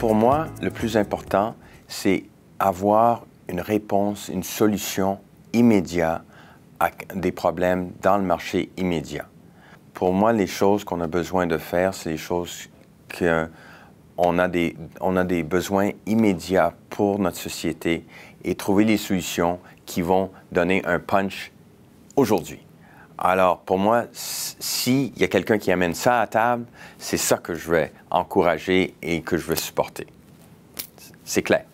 Pour moi, le plus important, c'est avoir une réponse, une solution immédiate à des problèmes dans le marché immédiat. Pour moi, les choses qu'on a besoin de faire, c'est les choses qu'on a, des, on a des besoins immédiats pour notre société et trouver les solutions qui vont donner un punch aujourd'hui. Alors, pour moi, s'il y a quelqu'un qui amène ça à table, c'est ça que je vais encourager et que je vais supporter. C'est clair.